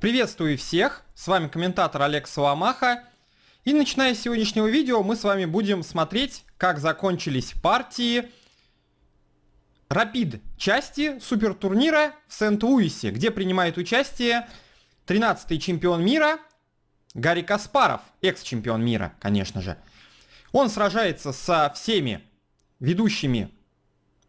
Приветствую всех, с вами комментатор Олег Соломаха. И начиная с сегодняшнего видео мы с вами будем смотреть, как закончились партии Рапид части супертурнира в Сент-Луисе, где принимает участие 13-й чемпион мира Гарри Каспаров, экс-чемпион мира, конечно же. Он сражается со всеми ведущими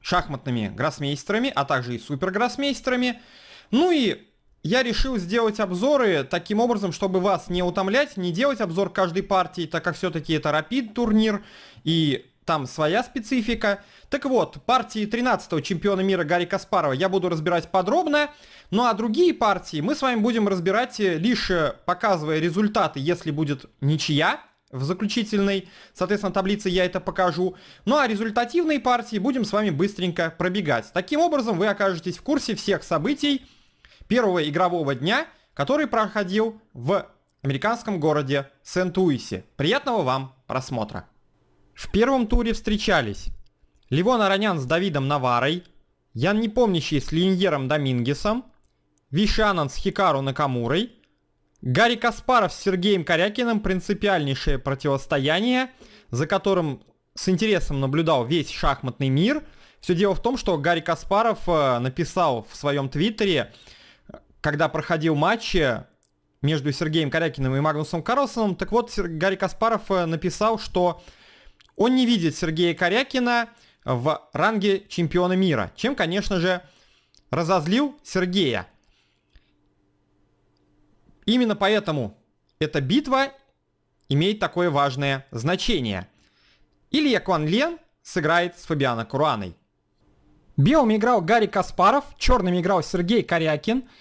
шахматными гроссмейстерами, а также и супер гроссмейстерами. Ну и я решил сделать обзоры таким образом, чтобы вас не утомлять, не делать обзор каждой партии, так как все-таки это рапид турнир и там своя специфика. Так вот, партии 13-го чемпиона мира Гарри Каспарова я буду разбирать подробно, ну а другие партии мы с вами будем разбирать э, лишь э, показывая результаты, если будет ничья, в заключительной, соответственно, таблице я это покажу. Ну а результативные партии будем с вами быстренько пробегать. Таким образом, вы окажетесь в курсе всех событий, первого игрового дня, который проходил в американском городе Сент-Уисе. Приятного вам просмотра. В первом туре встречались Ливон Аранян с Давидом Наварой, Ян Непомнящий с Линьером Домингесом, Вишанан с Хикару Накамурой, Гарри Каспаров с Сергеем Корякиным принципиальнейшее противостояние, за которым с интересом наблюдал весь шахматный мир. Все дело в том, что Гарри Каспаров э, написал в своем твиттере, когда проходил матчи между Сергеем Корякиным и Магнусом Карлсоном, так вот Гарри Каспаров э, написал, что он не видит Сергея Корякина в ранге чемпиона мира, чем, конечно же, разозлил Сергея. Именно поэтому эта битва имеет такое важное значение. Илья Кван Лен сыграет с Фабиано Кураной. Белым играл Гарри Каспаров, черным играл Сергей Корякин –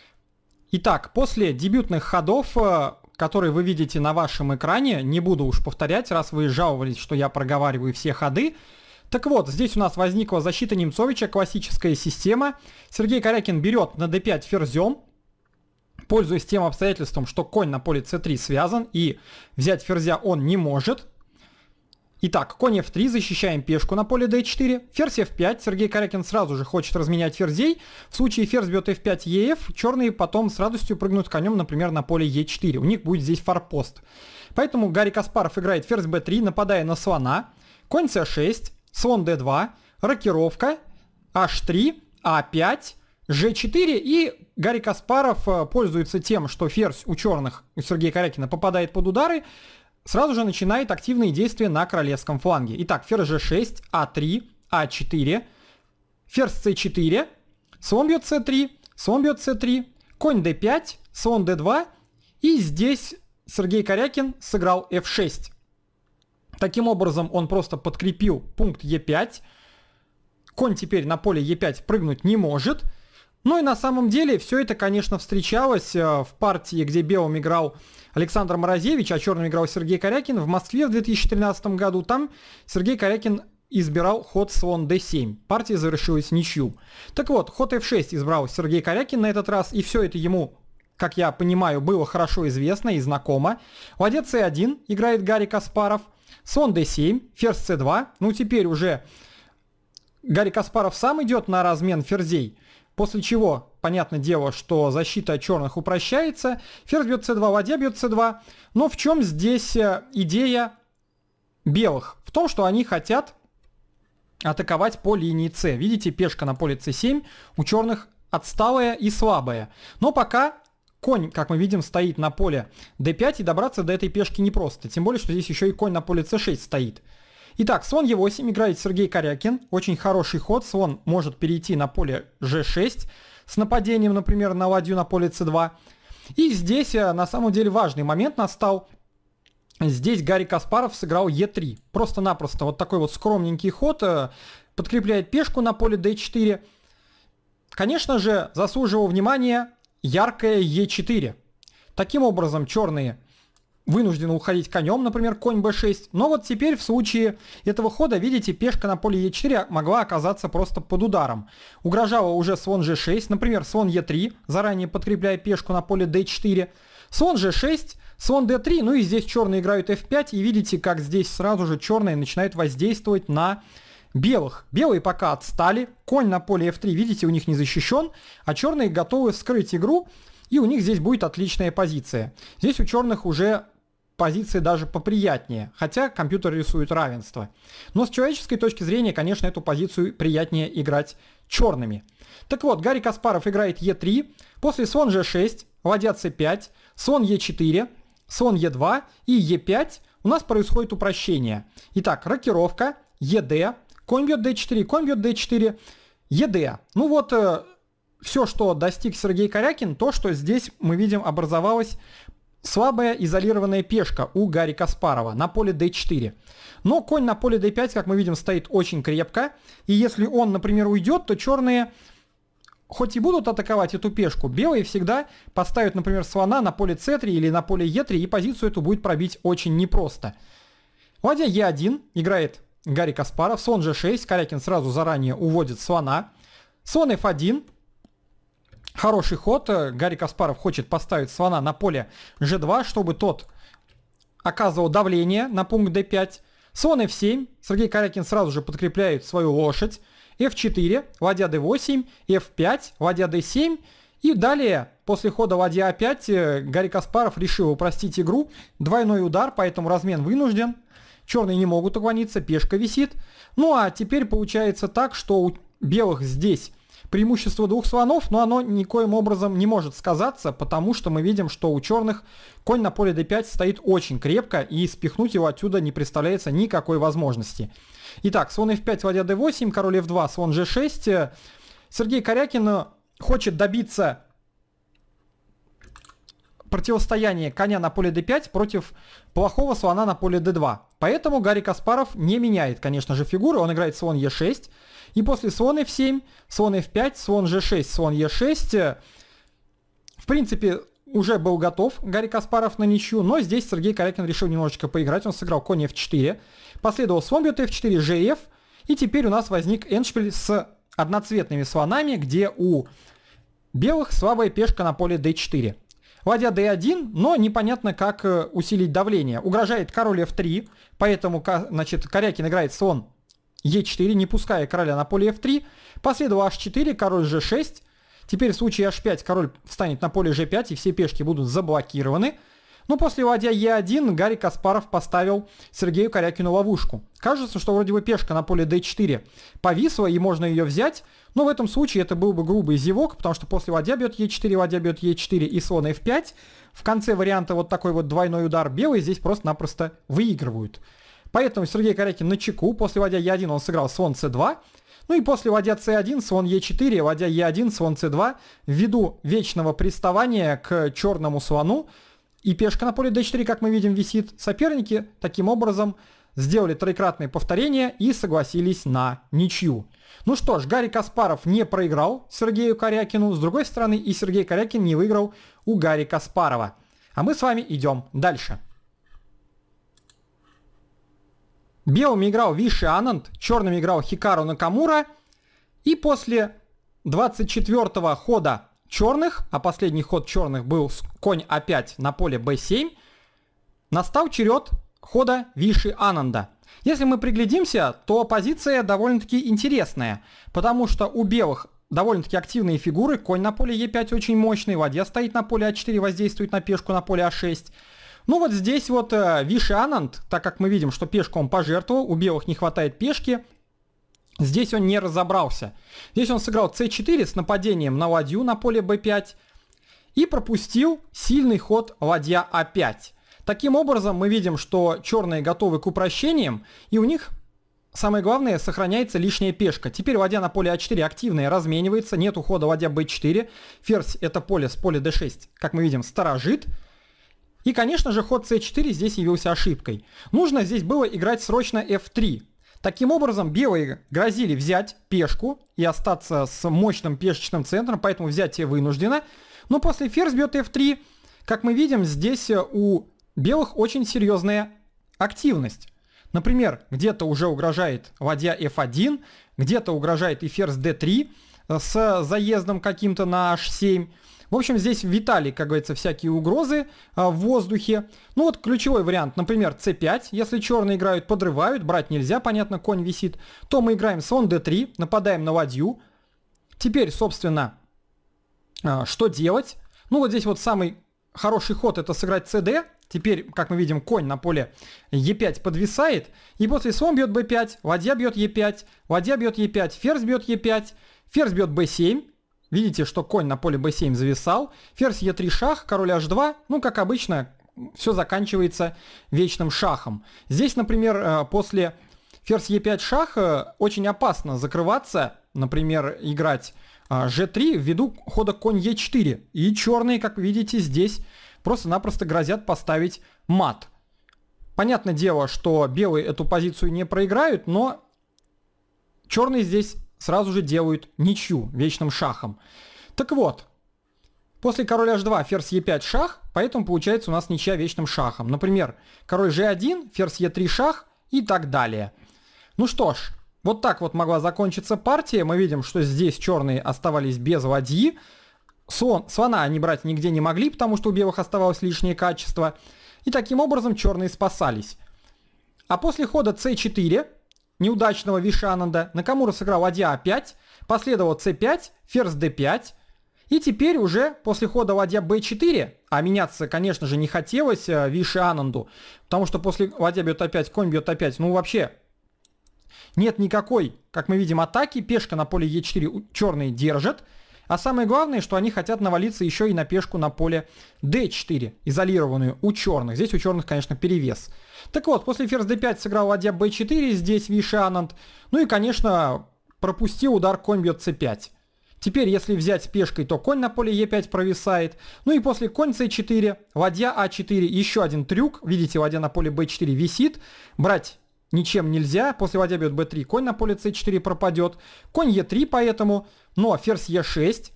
Итак, после дебютных ходов, э, которые вы видите на вашем экране, не буду уж повторять, раз вы жаловались, что я проговариваю все ходы, так вот, здесь у нас возникла защита Немцовича, классическая система. Сергей Корякин берет на d5 ферзем, пользуясь тем обстоятельством, что конь на поле c3 связан, и взять ферзя он не может, Итак, конь f3, защищаем пешку на поле d4, ферзь f5, Сергей Карякин сразу же хочет разменять ферзей, в случае ферзь бьет f5, ef, черные потом с радостью прыгнут конем, например, на поле e4, у них будет здесь форпост. Поэтому Гарри Каспаров играет ферзь b3, нападая на слона, конь c6, слон d2, рокировка, h3, a5, g4 и Гарри Каспаров э, пользуется тем, что ферзь у черных, у Сергея Корякина попадает под удары, сразу же начинает активные действия на королевском фланге. Итак, ферзь g6, а3, а4, ферзь c4, слон бьет c3, слон бьет c3, конь d5, слон d2, и здесь Сергей Корякин сыграл f6. Таким образом, он просто подкрепил пункт e5. Конь теперь на поле e5 прыгнуть не может. Ну и на самом деле все это, конечно, встречалось э, в партии, где белым играл Александр Морозевич, а черным играл Сергей Корякин. В Москве в 2013 году там Сергей Корякин избирал ход слон d7. Партия завершилась ничью. Так вот, ход f6 избрал Сергей Корякин на этот раз, и все это ему как я понимаю, было хорошо известно и знакомо. Ладец c1 играет Гарри Каспаров. Слон d7, ферзь c2. Ну, теперь уже Гарри Каспаров сам идет на размен ферзей. После чего, понятное дело, что защита черных упрощается. Ферзь бьет c2, ладья бьет c2. Но в чем здесь э, идея белых? В том, что они хотят атаковать по линии c. Видите, пешка на поле c7 у черных отсталая и слабая. Но пока конь, как мы видим, стоит на поле d5, и добраться до этой пешки непросто. Тем более, что здесь еще и конь на поле c6 стоит. Итак, слон Е8 играет Сергей Корякин. Очень хороший ход. Слон может перейти на поле G6 с нападением, например, на ладью на поле C2. И здесь э, на самом деле важный момент настал. Здесь Гарри Каспаров сыграл Е3. Просто-напросто вот такой вот скромненький ход. Э, подкрепляет пешку на поле D4. Конечно же, заслуживал внимания яркое Е4. Таким образом, черные вынуждена уходить конем, например, конь b6, но вот теперь в случае этого хода, видите, пешка на поле e4 могла оказаться просто под ударом. Угрожала уже слон g6, например, слон e3, заранее подкрепляя пешку на поле d4, слон g6, слон d3, ну и здесь черные играют f5, и видите, как здесь сразу же черные начинают воздействовать на белых. Белые пока отстали, конь на поле f3, видите, у них не защищен, а черные готовы вскрыть игру, и у них здесь будет отличная позиция. Здесь у черных уже позиции даже поприятнее, хотя компьютер рисует равенство. Но с человеческой точки зрения, конечно, эту позицию приятнее играть черными. Так вот, Гарри Каспаров играет Е3, после слон G6, ладья C5, слон Е4, слон Е2 и Е5 у нас происходит упрощение. Итак, рокировка, ЕД, конь бьет d4, конь бьет d4, ЕД. Ну вот, э, все, что достиг Сергей Корякин, то, что здесь мы видим образовалось Слабая изолированная пешка у Гарри Каспарова на поле d4. Но конь на поле d5, как мы видим, стоит очень крепко. И если он, например, уйдет, то черные хоть и будут атаковать эту пешку, белые всегда поставят, например, слона на поле c3 или на поле e3, и позицию эту будет пробить очень непросто. Ладья e1 играет Гарри Каспаров, слон g6, Корякин сразу заранее уводит слона. Слон f1, Хороший ход. Э, Гарри Каспаров хочет поставить слона на поле g2, чтобы тот оказывал давление на пункт d5. Слон f7. Сергей Корякин сразу же подкрепляет свою лошадь. f4, ладья d8, f5, ладья d7. И далее, после хода ладья a5, а э, Гарри Каспаров решил упростить игру. Двойной удар, поэтому размен вынужден. Черные не могут уклониться, пешка висит. Ну а теперь получается так, что у белых здесь преимущество двух слонов, но оно никоим образом не может сказаться, потому что мы видим, что у черных конь на поле d5 стоит очень крепко, и спихнуть его отсюда не представляется никакой возможности. Итак, слон f5, ладья d8, король f2, слон g6. Э, Сергей Корякин э, хочет добиться противостояние коня на поле d5 против плохого слона на поле d2. Поэтому Гарри Каспаров не меняет, конечно же, фигуры. Он играет слон e6. И после слон f7, слон f5, слон g6, слон e6. В принципе, уже был готов Гарри Каспаров на ничью, но здесь Сергей Корякин решил немножечко поиграть. Он сыграл конь f4. Последовал слон бьет f4, gf. И теперь у нас возник эндшпиль с одноцветными слонами, где у белых слабая пешка на поле d4. Ладья d1, но непонятно, как э, усилить давление. Угрожает король f3, поэтому значит, Корякин играет слон e4, не пуская короля на поле f3. Последовало h4, король g6. Теперь в случае h5 король встанет на поле g5, и все пешки будут заблокированы. Но ну, после ладья Е1 Гарри Каспаров поставил Сергею Корякину ловушку. Кажется, что вроде бы пешка на поле d4 повисла, и можно ее взять, но в этом случае это был бы грубый зевок, потому что после ладья бьет e4, ладья бьет e4 и слон f5. В конце варианта вот такой вот двойной удар белый здесь просто-напросто выигрывают. Поэтому Сергей Корякин на чеку, после ладья e1 он сыграл слон c2, ну и после ладья c1, слон e4, ладья e1, слон c2, ввиду вечного приставания к черному слону, и пешка на поле d4, как мы видим, висит. Соперники таким образом сделали троекратные повторения и согласились на ничью. Ну что ж, Гарри Каспаров не проиграл Сергею Корякину. С другой стороны, и Сергей Корякин не выиграл у Гарри Каспарова. А мы с вами идем дальше. Белыми играл Виши Ананд, черными играл Хикару Накамура. И после 24 хода черных, а последний ход черных был конь А5 на поле b7, настал черед хода Виши Ананда. Если мы приглядимся, то позиция довольно-таки интересная, потому что у белых довольно-таки активные фигуры, конь на поле e 5 очень мощный, ладья стоит на поле a а 4 воздействует на пешку на поле a а 6 Ну вот здесь вот э, Виши Ананд, так как мы видим, что пешку он пожертвовал, у белых не хватает пешки, Здесь он не разобрался. Здесь он сыграл c4 с нападением на ладью на поле b5 и пропустил сильный ход ладья a5. А Таким образом, мы видим, что черные готовы к упрощениям, и у них Самое главное, сохраняется лишняя пешка. Теперь ладья на поле А4 активная, разменивается, нет ухода ладья b 4 Ферзь это поле с поля D6, как мы видим, сторожит. И, конечно же, ход c4 здесь явился ошибкой. Нужно здесь было играть срочно f3. Таким образом, белые грозили взять пешку и остаться с мощным пешечным центром, поэтому взятие вынуждено. Но после ферзь бьет f3, как мы видим, здесь э, у белых очень серьезная активность. Например, где-то уже угрожает ладья f1, где-то угрожает и ферзь d3 с заездом каким-то на h7. В общем, здесь витали, как говорится, всякие угрозы а, в воздухе. Ну вот ключевой вариант, например, c5, если черные играют, подрывают, брать нельзя, понятно, конь висит, то мы играем слон d3, нападаем на ладью. Теперь, собственно, а, что делать? Ну вот здесь вот самый хороший ход это сыграть cd, Теперь, как мы видим, конь на поле e5 подвисает, и после слон бьет b5, ладья бьет e5, ладья бьет e5, ферзь бьет e5, ферзь бьет b7, Видите, что конь на поле b7 зависал. Ферзь e3 шах, король h2. Ну, как обычно, все заканчивается вечным шахом. Здесь, например, э, после ферзь e5 шаха э, очень опасно закрываться, например, играть g3 э, ввиду хода конь e4. И черные, как видите, здесь просто-напросто грозят поставить мат. Понятное дело, что белые эту позицию не проиграют, но черные здесь сразу же делают ничью вечным шахом. Так вот, после короля h2 ферзь e5 шах, поэтому получается у нас ничья вечным шахом. Например, король g1, ферзь e3 шах и так далее. Ну что ж, вот так вот могла закончиться партия. Мы видим, что здесь черные оставались без ладьи. Слон, слона они брать нигде не могли, потому что у белых оставалось лишнее качество. И таким образом черные спасались. А после хода c4 неудачного Вишананда, Накамура сыграл ладья А5, последовал c5, ферзь d5, и теперь уже после хода ладья б 4 а меняться, конечно же, не хотелось э, Вишананду потому что после ладья бьет опять, конь бьет опять, ну вообще нет никакой, как мы видим, атаки, пешка на поле е 4 черный держит, а самое главное, что они хотят навалиться еще и на пешку на поле d4, изолированную у черных. Здесь у черных, конечно, перевес. Так вот, после ферзь d5 сыграл ладья b4, здесь Виши Ананд. Ну и, конечно, пропустил удар конь бьет c5. Теперь, если взять пешкой, то конь на поле e5 провисает. Ну и после конь c4, ладья a а 4 еще один трюк. Видите, ладья на поле b4 висит. Брать ничем нельзя. После ладья бьет b3, конь на поле c4 пропадет. Конь e3 поэтому, но ну, а ферзь e6.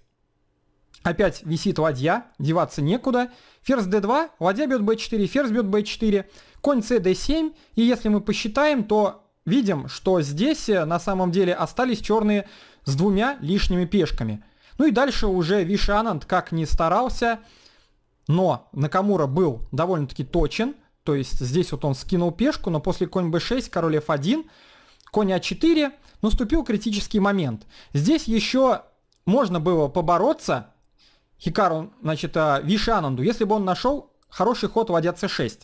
Опять висит ладья, деваться некуда. Ферзь d2, ладья бьет b4, ферзь бьет b4, конь cd7. И если мы посчитаем, то видим, что здесь э, на самом деле остались черные с двумя лишними пешками. Ну и дальше уже вишанант как ни старался, но Накамура был довольно-таки точен. То есть здесь вот он скинул пешку, но после конь b6, король f1, конь a а 4 наступил критический момент. Здесь еще можно было побороться Хикару, значит, а, Вишананду, если бы он нашел хороший ход ладья c6.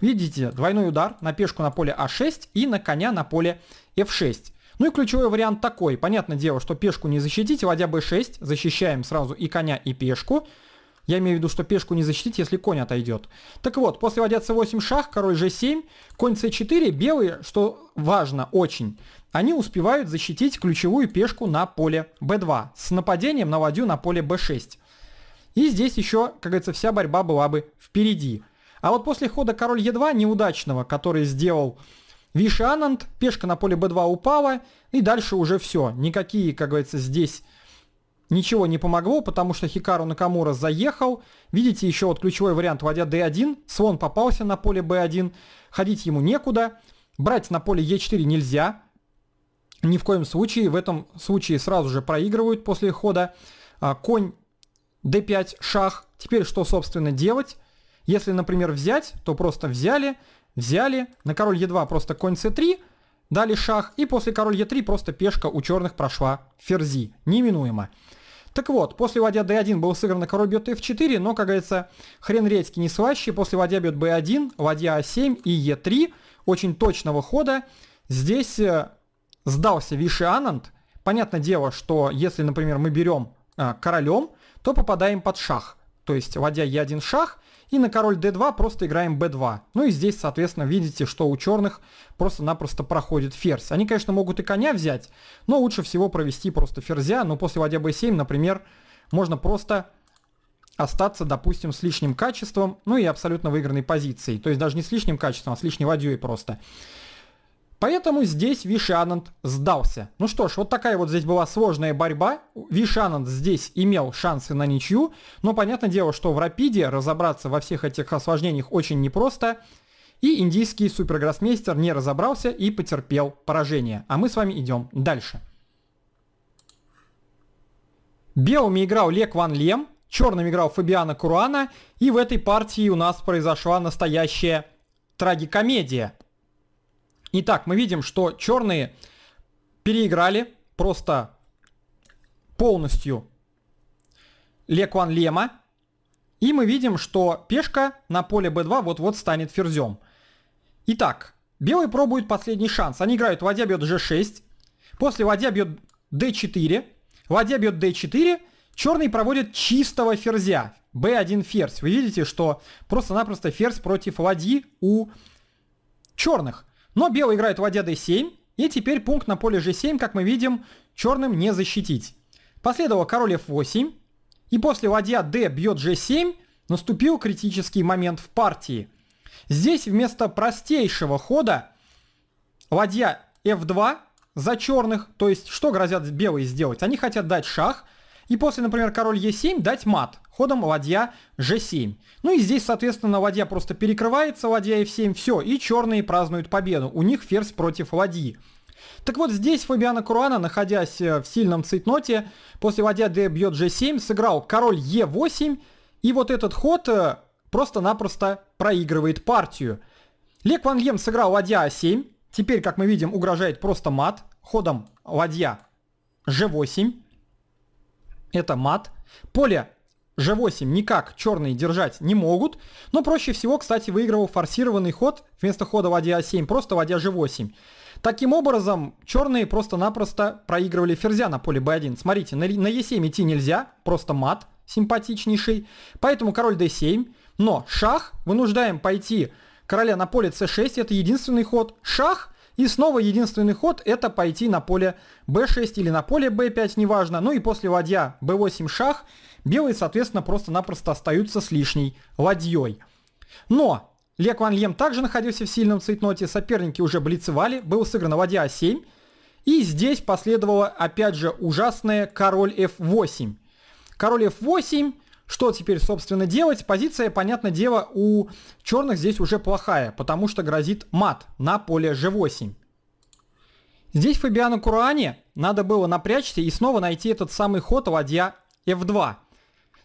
Видите, двойной удар на пешку на поле а6 и на коня на поле f6. Ну и ключевой вариант такой. Понятное дело, что пешку не защитить, ладья b6, защищаем сразу и коня, и пешку. Я имею в виду, что пешку не защитить, если конь отойдет. Так вот, после ладья c8 шах, король g7, конь c4, белые, что важно очень, они успевают защитить ключевую пешку на поле b2 с нападением на ладью на поле b6. И здесь еще, как говорится, вся борьба была бы впереди. А вот после хода король e2 неудачного, который сделал Виши Ананд, пешка на поле b2 упала, и дальше уже все. Никакие, как говорится, здесь Ничего не помогло, потому что Хикару Накамура заехал. Видите, еще вот ключевой вариант, вводя d1, слон попался на поле b1, ходить ему некуда, брать на поле e4 нельзя, ни в коем случае, в этом случае сразу же проигрывают после хода. А, конь d5, шах. Теперь что, собственно, делать? Если, например, взять, то просто взяли, взяли, на король e2 просто конь c3, дали шах, и после король Е3 просто пешка у черных прошла ферзи, неминуемо. Так вот, после ладья d1 был сыгран на король бьет f4, но, как говорится, хрен редьки не слаще, после ладья бьет b1, ладья a7 и e3, очень точного хода. Здесь э, сдался Виши Ананд. Понятное дело, что если, например, мы берем э, королем, то попадаем под шах. То есть ладья e1 шах, и на король d2 просто играем b2. Ну и здесь, соответственно, видите, что у черных просто-напросто проходит ферзь. Они, конечно, могут и коня взять, но лучше всего провести просто ферзя. Но после ладья b7, например, можно просто остаться, допустим, с лишним качеством, ну и абсолютно выигранной позицией. То есть даже не с лишним качеством, а с лишней ладьей просто. Поэтому здесь Вишанант сдался. Ну что ж, вот такая вот здесь была сложная борьба. Вишанант здесь имел шансы на ничью, но понятное дело, что в Рапиде разобраться во всех этих осложнениях очень непросто. И индийский супергроссмейстер не разобрался и потерпел поражение. А мы с вами идем дальше. Белыми играл Лек Ван Лем, черным играл Фабиана Куруана, и в этой партии у нас произошла настоящая трагикомедия – Итак, мы видим, что черные переиграли просто полностью Лекван Лема. И мы видим, что пешка на поле b2 вот-вот станет ферзем. Итак, белые пробуют последний шанс. Они играют ладья бьет g6, после ладья бьет d4, ладья бьет d4, черный проводит чистого ферзя, b1 ферзь. Вы видите, что просто-напросто ферзь против ладьи у черных. Но белый играет ладья d7, и теперь пункт на поле g7, как мы видим, черным не защитить. Последовало король f8, и после ладья d бьет g7 наступил критический момент в партии. Здесь вместо простейшего хода ладья f2 за черных, то есть что грозят белые сделать? Они хотят дать шах, и после, например, король Е7 дать мат ходом ладья G7. Ну и здесь, соответственно, ладья просто перекрывается, ладья F7, все, и черные празднуют победу. У них ферзь против ладьи. Так вот здесь Фабиана Куруана, находясь э, в сильном цитноте после ладья D бьет G7, сыграл король E8, и вот этот ход э, просто-напросто проигрывает партию. Лек Ван Гем сыграл ладья А7, теперь, как мы видим, угрожает просто мат ходом ладья G8. Это мат. Поле G8 никак черные держать не могут. Но проще всего, кстати, выигрывал форсированный ход вместо хода ладья А7, просто ладья G8. Таким образом, черные просто-напросто проигрывали ферзя на поле b1. Смотрите, на, на e7 идти нельзя, просто мат симпатичнейший. Поэтому король d7. Но шах вынуждаем пойти короля на поле c6, это единственный ход. Шах и снова единственный ход это пойти на поле b6 или на поле b5, неважно. Ну и после ладья b8 шах, белые, соответственно, просто-напросто остаются с лишней ладьей. Но Лек Ван Лем также находился в сильном цейтноте, соперники уже блицевали, был сыгран ладья a7. А и здесь последовало опять же ужасное король f8. Король f8 что теперь, собственно, делать? Позиция, понятное дело, у черных здесь уже плохая, потому что грозит мат на поле g8. Здесь Фабиано Куране надо было напрячься и снова найти этот самый ход ладья f2.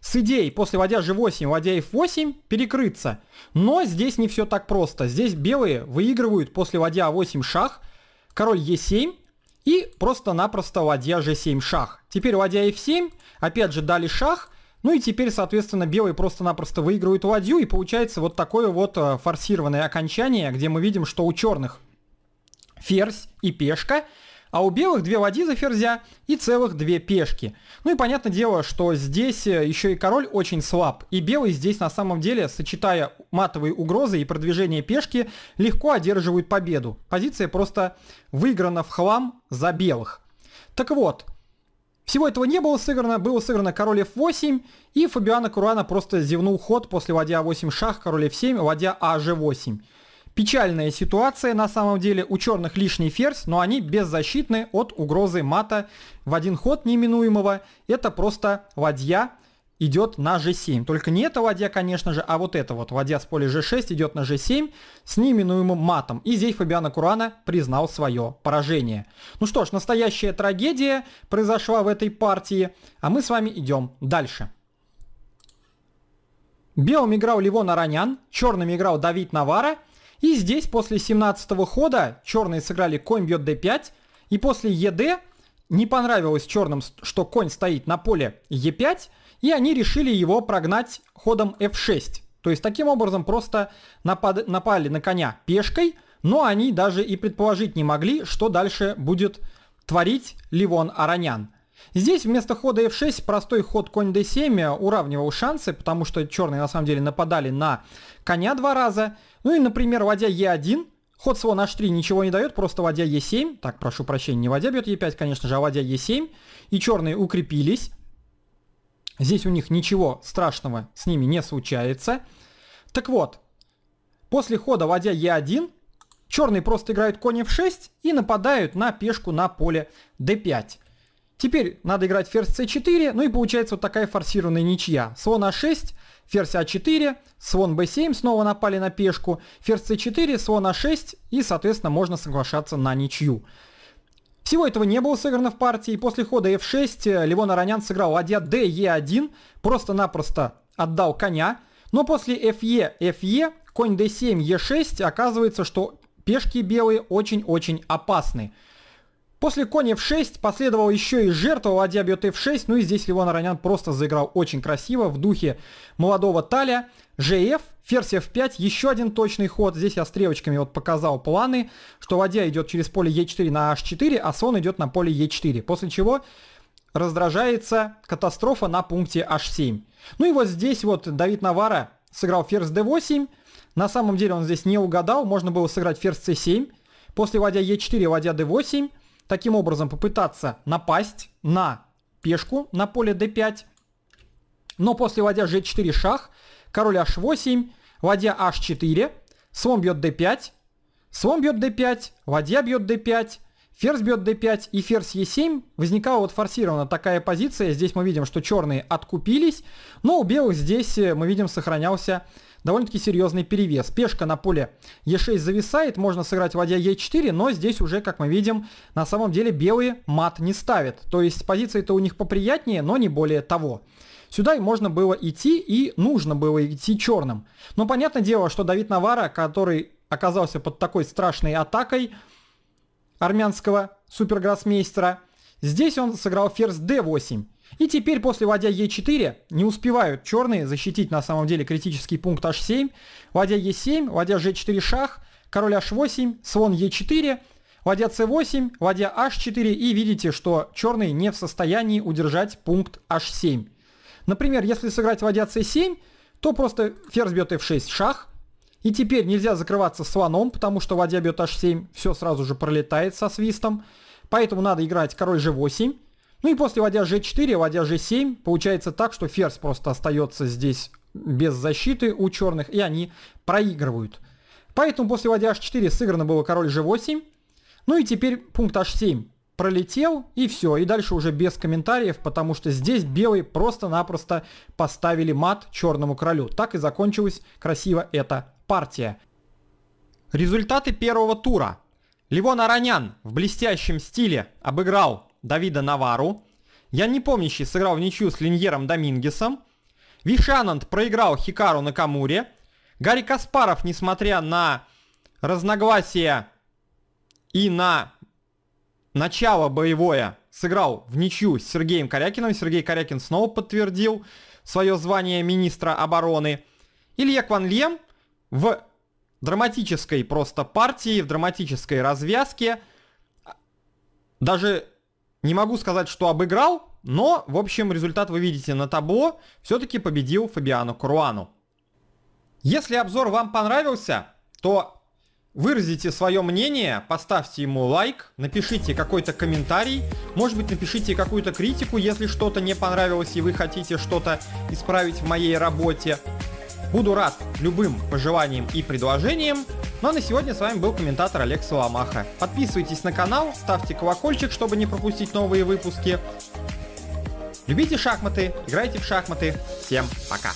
С идеей после ладья g8, ладья f8 перекрыться. Но здесь не все так просто. Здесь белые выигрывают после ладья a8 шах, король e7 и просто-напросто ладья g7 шах. Теперь ладья f7, опять же дали шах, ну и теперь, соответственно, белые просто-напросто выигрывают ладью, и получается вот такое вот э, форсированное окончание, где мы видим, что у черных ферзь и пешка, а у белых две ладьи за ферзя и целых две пешки. Ну и понятное дело, что здесь э, еще и король очень слаб, и белые здесь на самом деле, сочетая матовые угрозы и продвижение пешки, легко одерживают победу. Позиция просто выиграна в хлам за белых. Так вот, всего этого не было сыграно, было сыграно король f8, и Фабиана Куруана просто зевнул ход после ладья 8 шах, король f7, ладья аж8. Печальная ситуация на самом деле, у черных лишний ферзь, но они беззащитны от угрозы мата в один ход неминуемого. Это просто ладья идет на g7. Только не эта ладья, конечно же, а вот эта вот ладья с поля g6 идет на g7 с неминуемым матом. И здесь Фабиано Курана признал свое поражение. Ну что ж, настоящая трагедия произошла в этой партии, а мы с вами идем дальше. Белым играл Ливон Аранян, черным играл Давид Навара. И здесь после 17 хода черные сыграли конь бьет d5. И после ЕД не понравилось черным, что конь стоит на поле e5 и они решили его прогнать ходом f6. То есть таким образом просто напад... напали на коня пешкой, но они даже и предположить не могли, что дальше будет творить Ливон Аронян. Здесь вместо хода f6 простой ход конь d7 уравнивал шансы, потому что черные на самом деле нападали на коня два раза. Ну и, например, ладья e1, ход слон h3 ничего не дает, просто ладья e7, так, прошу прощения, не ладья бьет e5, конечно же, а ладья e7, и черные укрепились. Здесь у них ничего страшного с ними не случается. Так вот, после хода ладья Е1, черные просто играют конь F6 и нападают на пешку на поле D5. Теперь надо играть ферзь c4, ну и получается вот такая форсированная ничья. Слон а6, ферзь а4, слон b7, снова напали на пешку, ферзь c4, слон а6, и, соответственно, можно соглашаться на ничью. Всего этого не было сыграно в партии, и после хода f6 э, Левон Аронян сыграл ладья d e1, просто-напросто отдал коня, но после fe, fe, конь d7, e6, оказывается, что пешки белые очень-очень опасны. После коня f6 последовал еще и жертва, ладья бьет f6, ну и здесь Левон Аронян просто заиграл очень красиво в духе молодого Таля. GF, ферзь f5, еще один точный ход, здесь я стрелочками вот показал планы, что ладья идет через поле e4 на h4, а слон идет на поле e4, после чего раздражается катастрофа на пункте h7. Ну и вот здесь вот Давид Навара сыграл ферзь d8, на самом деле он здесь не угадал, можно было сыграть ферзь c7, после ладья e4, ладья d8, таким образом попытаться напасть на пешку на поле d5. Но после ладья g4 шах, король h8, ладья h4, слон бьет d5, слон бьет d5, ладья бьет d5, ферзь бьет d5 и ферзь e7. Возникала вот форсирована такая позиция. Здесь мы видим, что черные откупились, но у белых здесь э, мы видим сохранялся довольно-таки серьезный перевес. Пешка на поле Е6 зависает, можно сыграть ладья Е4, но здесь уже, как мы видим, на самом деле белые мат не ставят. То есть позиции-то у них поприятнее, но не более того. Сюда и можно было идти, и нужно было идти черным. Но понятное дело, что Давид Навара, который оказался под такой страшной атакой армянского супергроссмейстера, здесь он сыграл ферзь d8. И теперь после ладья Е4 не успевают черные защитить на самом деле критический пункт H7. Ладья Е7, ладья G4 шах, король H8, слон Е4, ладья c8, ладья h4, и видите, что черные не в состоянии удержать пункт h7. Например, если сыграть ладья c7, то просто ферзь бьет f6 шах, и теперь нельзя закрываться слоном, потому что ладья бьет h7, все сразу же пролетает со свистом, поэтому надо играть король g8, ну и после ладья g4, ладья g7, получается так, что ферзь просто остается здесь без защиты у черных, и они проигрывают. Поэтому после ладья h4 сыграно было король g8. Ну и теперь пункт h7 пролетел, и все. И дальше уже без комментариев, потому что здесь белые просто-напросто поставили мат черному королю. Так и закончилась красиво эта партия. Результаты первого тура. Левон Аранян в блестящем стиле обыграл Давида Навару. Я не помнящий сыграл в ничью с Линьером Домингесом. Вишананд проиграл Хикару Накамуре. Гарри Каспаров, несмотря на разногласия и на начало боевое, сыграл в ничью с Сергеем Корякиным. Сергей Корякин снова подтвердил свое звание министра обороны. Илья Кванлем в драматической просто партии, в драматической развязке даже не могу сказать, что обыграл, но, в общем, результат вы видите на табло. Все-таки победил Фабиану Круану. Если обзор вам понравился, то выразите свое мнение, поставьте ему лайк, напишите какой-то комментарий, может быть напишите какую-то критику, если что-то не понравилось и вы хотите что-то исправить в моей работе. Буду рад любым пожеланиям и предложениям. Ну а на сегодня с вами был комментатор Олег Соломаха. Подписывайтесь на канал, ставьте колокольчик, чтобы не пропустить новые выпуски. Любите шахматы, играйте в шахматы. Всем пока!